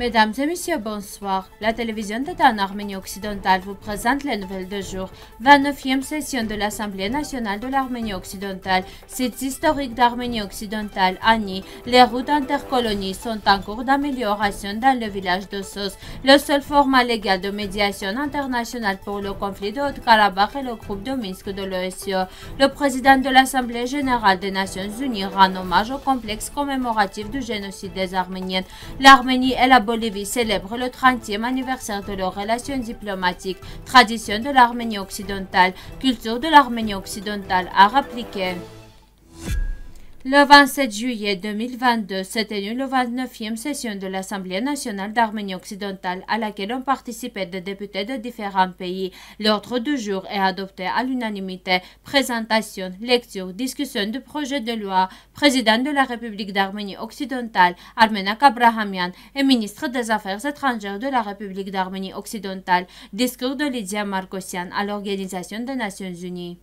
Mesdames et messieurs, bonsoir. La télévision d'État en Arménie occidentale vous présente les nouvelles de jour. 29e session de l'Assemblée nationale de l'Arménie occidentale, site historique d'Arménie occidentale, Annie. Les routes intercolonies sont en cours d'amélioration dans le village de Sos. Le seul format légal de médiation internationale pour le conflit de Haut-Karabakh est le groupe de Minsk de l'OSCE. Le président de l'Assemblée générale des Nations unies rend hommage au complexe commémoratif du génocide des Arméniennes. L'Arménie bonne... Bolivie célèbre le 30e anniversaire de leurs relations diplomatiques, tradition de l'Arménie occidentale, culture de l'Arménie occidentale à le 27 juillet 2022 s'est tenue la 29e session de l'Assemblée nationale d'Arménie occidentale à laquelle ont participé des députés de différents pays. L'ordre du jour est adopté à l'unanimité. Présentation, lecture, discussion du projet de loi, président de la République d'Arménie occidentale, Armenak Abrahamian, et ministre des Affaires étrangères de la République d'Arménie occidentale, discours de Lydia Markosian à l'Organisation des Nations Unies.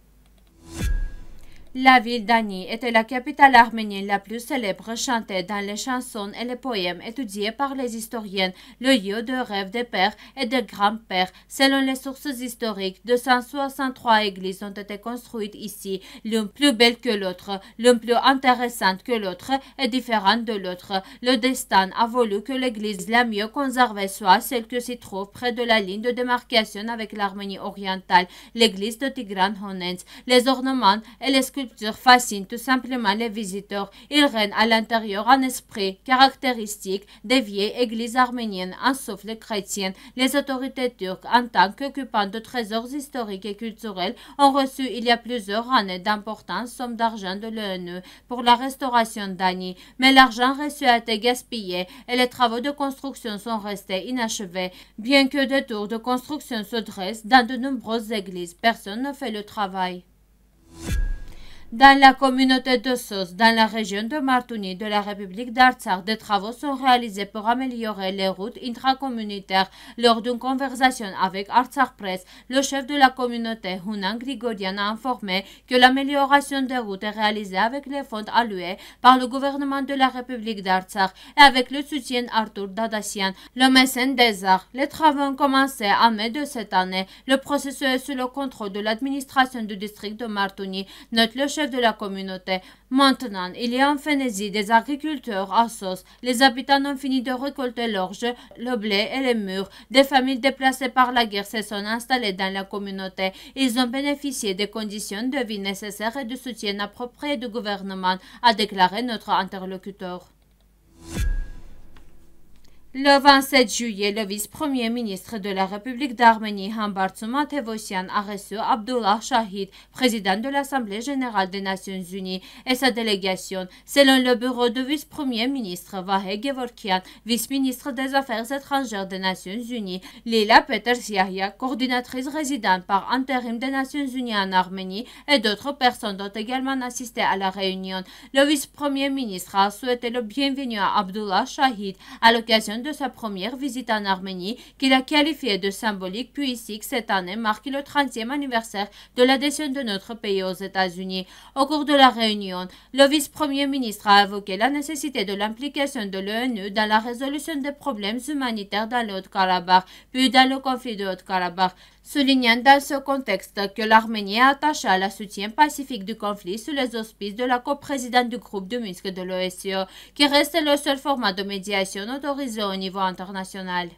La ville d'Ani était la capitale arménienne la plus célèbre chantée dans les chansons et les poèmes étudiés par les historiens, le lieu de rêve des pères et des grands-pères. Selon les sources historiques, 263 églises ont été construites ici, l'une plus belle que l'autre, l'une plus intéressante que l'autre et différente de l'autre. Le destin a voulu que l'église la mieux conservée soit celle qui se trouve près de la ligne de démarcation avec l'Arménie orientale, l'église de Tigran-Honens. Les ornements et les Fascinent fascine tout simplement les visiteurs. Il règne à l'intérieur un esprit caractéristique des vieilles églises arméniennes, sauf les chrétiennes. Les autorités turques, en tant qu'occupants de trésors historiques et culturels, ont reçu il y a plusieurs années d'importantes sommes d'argent de l'ONU e pour la restauration d'Ani. Mais l'argent reçu a été gaspillé et les travaux de construction sont restés inachevés. Bien que des tours de construction se dressent dans de nombreuses églises, personne ne fait le travail. Dans la communauté de Sos, dans la région de Martouni de la République d'Artsakh, des travaux sont réalisés pour améliorer les routes intracommunautaires. Lors d'une conversation avec Artsakh Press, le chef de la communauté, Hunan Grigorian, a informé que l'amélioration des routes est réalisée avec les fonds alloués par le gouvernement de la République d'Artsakh et avec le soutien d'Arthur Dadassian, le mécène des arts. Les travaux ont commencé en mai de cette année. Le processus est sous le contrôle de l'administration du district de Martouni, note le chef chef de la communauté. Maintenant, il y a en Phénésie des agriculteurs à sauce. Les habitants ont fini de récolter l'orge, le blé et les murs. Des familles déplacées par la guerre se sont installées dans la communauté. Ils ont bénéficié des conditions de vie nécessaires et du soutien approprié du gouvernement, a déclaré notre interlocuteur. Le 27 juillet, le vice-premier ministre de la République d'Arménie, Hambartsuma Tevosyan, a reçu Abdullah Shahid, président de l'Assemblée générale des Nations unies, et sa délégation, selon le bureau du vice-premier ministre Vahe Gevorkian, vice-ministre des Affaires étrangères des Nations unies, Lila peters coordinatrice résidente par intérim des Nations unies en Arménie, et d'autres personnes ont également assisté à la réunion. Le vice-premier ministre a souhaité le bienvenu à Abdullah Shahid à l'occasion de de sa première visite en Arménie, qu'il a qualifiée de symbolique, puis ici que cette année marque le 30e anniversaire de l'adhésion de notre pays aux États-Unis. Au cours de la réunion, le vice-premier ministre a évoqué la nécessité de l'implication de l'ONU dans la résolution des problèmes humanitaires dans le Haut-Karabakh, puis dans le conflit de Haut-Karabakh soulignant dans ce contexte que l'Arménie attacha attachée à la soutien pacifique du conflit sous les auspices de la coprésidente du groupe de Minsk de l'OSCE, qui reste le seul format de médiation autorisé au niveau international.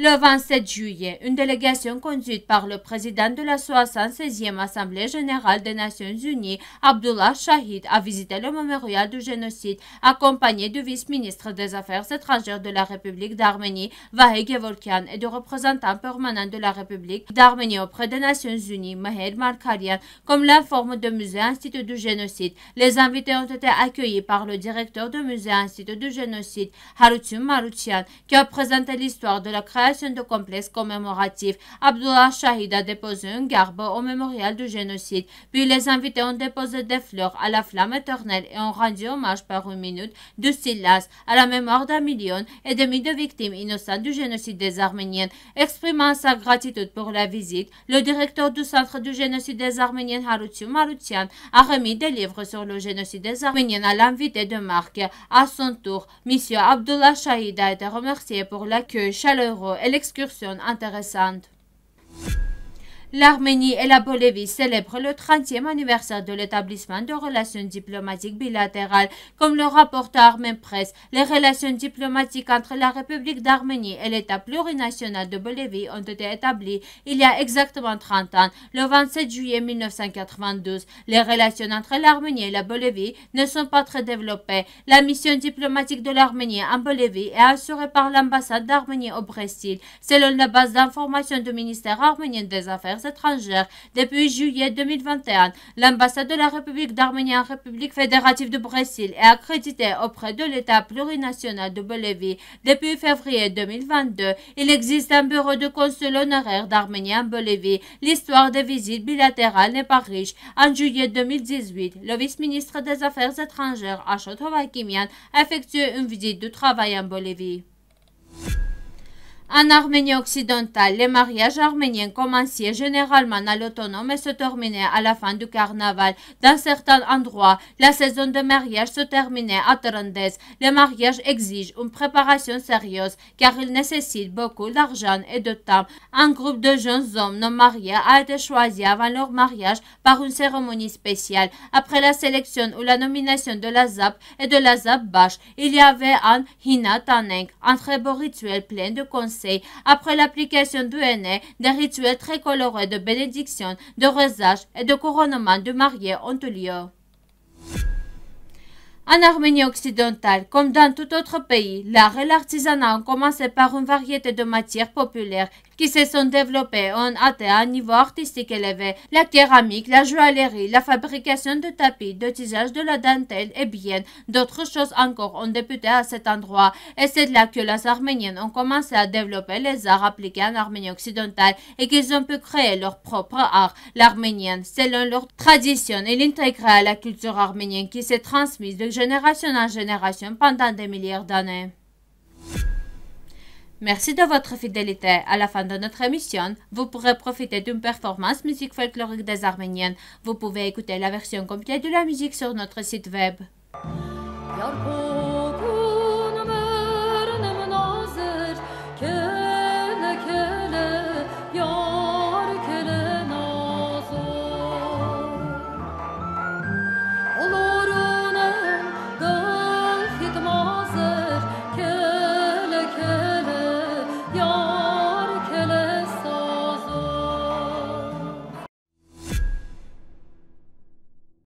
Le 27 juillet, une délégation conduite par le président de la 76e Assemblée générale des Nations unies, Abdullah Shahid, a visité le mémorial du génocide, accompagné du vice-ministre des Affaires étrangères de la République d'Arménie, Vahe Gevorkian, et du représentant permanent de la République d'Arménie auprès des Nations unies, Meher Markarian, comme l'informe de Musée Institut du génocide. Les invités ont été accueillis par le directeur du Musée Institut du génocide, Harutyun maroutian, qui a présenté l'histoire de la création de complexe commémoratif. Abdullah Shahid a déposé un garbe au mémorial du génocide, puis les invités ont déposé des fleurs à la flamme éternelle et ont rendu hommage par une minute de silence à la mémoire d'un million et demi de victimes innocentes du génocide des Arméniens. Exprimant sa gratitude pour la visite, le directeur du Centre du génocide des Arméniens Harutyun Marutian a remis des livres sur le génocide des Arméniens à l'invité de marque. À son tour, Monsieur Abdullah Shahid a été remercié pour l'accueil chaleureux et excursion intéressante. L'Arménie et la Bolivie célèbrent le 30e anniversaire de l'établissement de relations diplomatiques bilatérales. Comme le rapporte Armen presse les relations diplomatiques entre la République d'Arménie et l'État plurinational de Bolivie ont été établies il y a exactement 30 ans, le 27 juillet 1992. Les relations entre l'Arménie et la Bolivie ne sont pas très développées. La mission diplomatique de l'Arménie en Bolivie est assurée par l'ambassade d'Arménie au Brésil, selon la base d'information du ministère arménien des Affaires étrangères. Depuis juillet 2021, l'ambassade de la République d'Arménie en République fédérative de Brésil est accréditée auprès de l'État plurinational de Bolivie. Depuis février 2022, il existe un bureau de consul honoraire d'Arménie en Bolivie. L'histoire des visites bilatérales n'est pas riche. En juillet 2018, le vice-ministre des Affaires étrangères, Ashot kimian effectue une visite de travail en Bolivie. En Arménie occidentale, les mariages arméniens commençaient généralement à l'automne et se terminaient à la fin du carnaval. Dans certains endroits, la saison de mariage se terminait à Trondheim. Les mariages exigent une préparation sérieuse car ils nécessitent beaucoup d'argent et de temps. Un groupe de jeunes hommes non mariés a été choisi avant leur mariage par une cérémonie spéciale. Après la sélection ou la nomination de la ZAP et de la ZAP Bash, il y avait un Hina Taneng, un très beau rituel plein de conseils après l'application du henné, des rituels très colorés de bénédiction, de rosage et de couronnement du marié ont lieu. En Arménie occidentale, comme dans tout autre pays, l'art et l'artisanat ont commencé par une variété de matières populaires qui se sont développées en atteint un niveau artistique élevé. La céramique, la joaillerie, la fabrication de tapis, de tissage de la dentelle et bien d'autres choses encore ont débuté à cet endroit. Et c'est là que les Arméniennes ont commencé à développer les arts appliqués en Arménie occidentale et qu'ils ont pu créer leur propre art, l'arménienne, selon leur tradition et intégrée à la culture arménienne qui s'est transmise de génération en génération pendant des milliards d'années. Merci de votre fidélité. À la fin de notre émission, vous pourrez profiter d'une performance musique folklorique des Arméniennes. Vous pouvez écouter la version complète de la musique sur notre site web.